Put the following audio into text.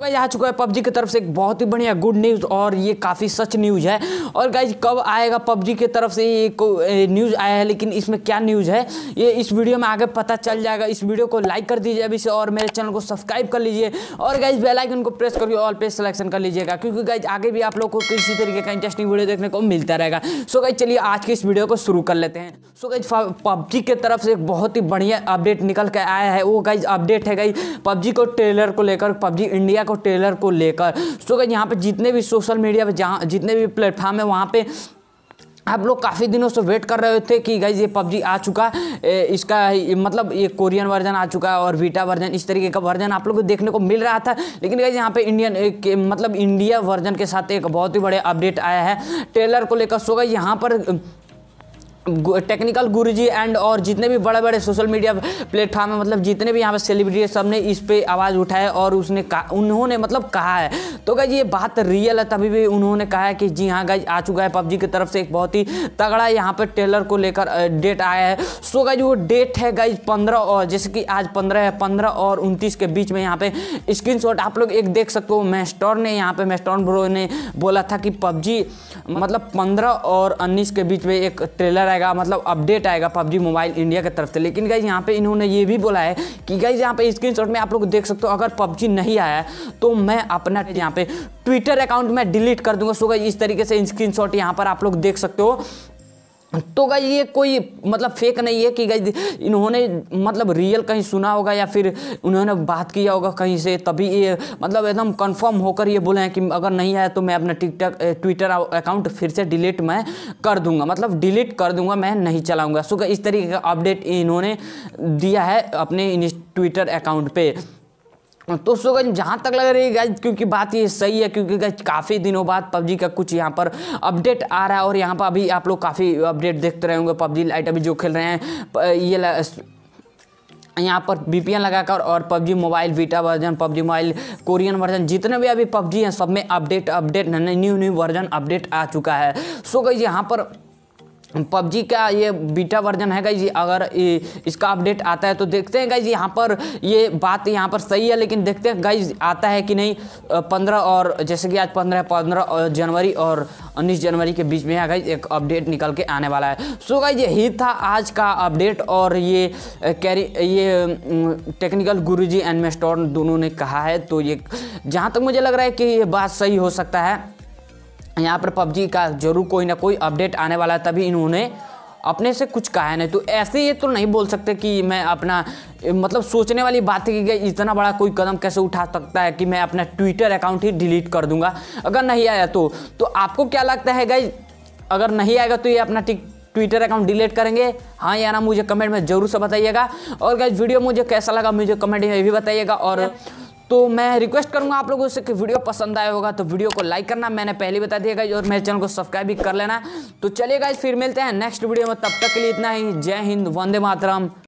guys आ चुका है PUBG की तरफ से एक बहुत ही बढ़िया गुड न्यूज़ और ये काफ़ी सच न्यूज़ है और गाइज कब आएगा पबजी की तरफ से ये न्यूज़ आया है लेकिन इसमें क्या न्यूज़ है ये इस वीडियो में आगे पता चल जाएगा इस वीडियो को लाइक कर दीजिए अभी से और मेरे चैनल को सब्सक्राइब कर लीजिए और गाइज बेलाइकन को प्रेस करके ऑल पे सिलेक्शन कर लीजिएगा क्योंकि गाइज आगे भी आप लोग को किसी तरीके का इंटरेस्टिंग वीडियो देखने को मिलता रहेगा सो गाइज चलिए आज की इस वीडियो को शुरू कर लेते हैं सो गाइज पबजी की तरफ से एक बहुत ही बढ़िया अपडेट निकल के आया है वो गाइज अपडेट है गाइज पबजी को ट्रेलर को लेकर पबजी इंडिया को टेलर को लेकर सो तो यहाँ पे जितने भी सोशल मीडिया पे जहाँ जितने भी प्लेटफॉर्म है वहाँ पे आप लोग काफ़ी दिनों से वेट कर रहे थे कि गाइज ये पबजी आ चुका है इसका मतलब ये कोरियन वर्जन आ चुका है और वीटा वर्जन इस तरीके का वर्जन आप लोग को देखने को मिल रहा था लेकिन गाइज यहाँ पे इंडियन एक, मतलब इंडिया वर्जन के साथ एक बहुत ही बड़े अपडेट आया है टेलर को लेकर सो गई यहाँ पर टेक्निकल गुरुजी एंड और जितने भी बड़े बड़े सोशल मीडिया प्लेटफॉर्म है मतलब जितने भी यहाँ पे सेलिब्रिटी सब ने इस पर आवाज़ उठाया और उसने कहा उन्होंने मतलब कहा है तो गाइज ये बात रियल है तभी भी उन्होंने कहा है कि जी हाँ गाइज आ चुका है पबजी की तरफ से एक बहुत ही तगड़ा यहाँ पर टेलर को लेकर डेट आया है सो गाइज वो डेट है गाइज पंद्रह और जैसे कि आज पंद्रह है पंद्रह और उनतीस के बीच में यहाँ पर स्क्रीन आप लोग एक देख सकते हो मैस्टोर ने यहाँ पर मैस्टॉर ब्रो ने बोला था कि पबजी मतलब पंद्रह और उन्नीस के बीच में एक ट्रेलर आया आएगा मतलब अपडेट आएगा पबजी मोबाइल इंडिया की तरफ से लेकिन गाइज यहाँ पे इन्होंने ये भी बोला है कि गाइज यहाँ पे स्क्रीनशॉट में आप लोग देख सकते हो अगर पबजी नहीं आया तो मैं अपना यहाँ पे ट्विटर अकाउंट मैं डिलीट कर दूंगा सो इस तरीके से स्क्रीन शॉट यहाँ पर आप लोग देख सकते हो तो गई ये कोई मतलब फेक नहीं है कि गई इन्होंने मतलब रियल कहीं सुना होगा या फिर उन्होंने बात किया होगा कहीं से तभी ये मतलब एकदम कंफर्म होकर ये बोले हैं कि अगर नहीं आया तो मैं अपना टिकटॉक ट्विटर अकाउंट फिर से डिलीट मैं कर दूंगा मतलब डिलीट कर दूंगा मैं नहीं चलाऊंगा सो इस तरीके का अपडेट इन्होंने दिया है अपने ट्विटर अकाउंट पर हाँ, तो सो जहाँ तक लग रही है गाइज क्योंकि बात ये सही है क्योंकि गाइज काफ़ी दिनों बाद पबजी का कुछ यहाँ पर अपडेट आ रहा है और यहाँ पर अभी आप लोग काफ़ी अपडेट देखते रहे होंगे पबजी लाइट अभी जो खेल रहे हैं ये यहाँ पर बी लगाकर और PUBG mobile beta version PUBG mobile Korean version जितने भी अभी पबजी हैं सब में update update new new version update आ चुका है सो गई यहाँ पर पबजी का ये बीटा वर्जन है गाई जी अगर इसका अपडेट आता है तो देखते हैं गाई जी यहाँ पर ये बात यहाँ पर सही है लेकिन देखते हैं गाई आता है कि नहीं पंद्रह और जैसे कि आज पंद्रह पंद्रह जनवरी और उन्नीस जनवरी के बीच में है एक अपडेट निकल के आने वाला है सो गाई गाइज यही था आज का अपडेट और ये कैरी ये टेक्निकल गुरु जी एंड मेस्टॉर्न दोनों ने कहा है तो ये जहाँ तक मुझे लग रहा है कि ये बात सही हो सकता है यहाँ पर पबजी का जरूर कोई ना कोई अपडेट आने वाला है तभी इन्होंने अपने से कुछ कहा है नहीं तो ऐसे ये तो नहीं बोल सकते कि मैं अपना मतलब सोचने वाली बात है कि इतना बड़ा कोई कदम कैसे उठा सकता है कि मैं अपना ट्विटर अकाउंट ही डिलीट कर दूंगा अगर नहीं आया तो तो आपको क्या लगता है गाई अगर नहीं आएगा तो ये अपना टिक ट्विटर अकाउंट डिलीट करेंगे हाँ या ना मुझे कमेंट में जरूर से बताइएगा और गाइज वीडियो मुझे कैसा लगा मुझे कमेंट में भी बताइएगा और तो मैं रिक्वेस्ट करूंगा आप लोगों से कि वीडियो पसंद आया होगा तो वीडियो को लाइक करना मैंने पहले बता दिया गाइज और मेरे चैनल को सब्सक्राइब भी कर लेना तो चलिए गाइज फिर मिलते हैं नेक्स्ट वीडियो में तब तक के लिए इतना ही जय हिंद वंदे मातरम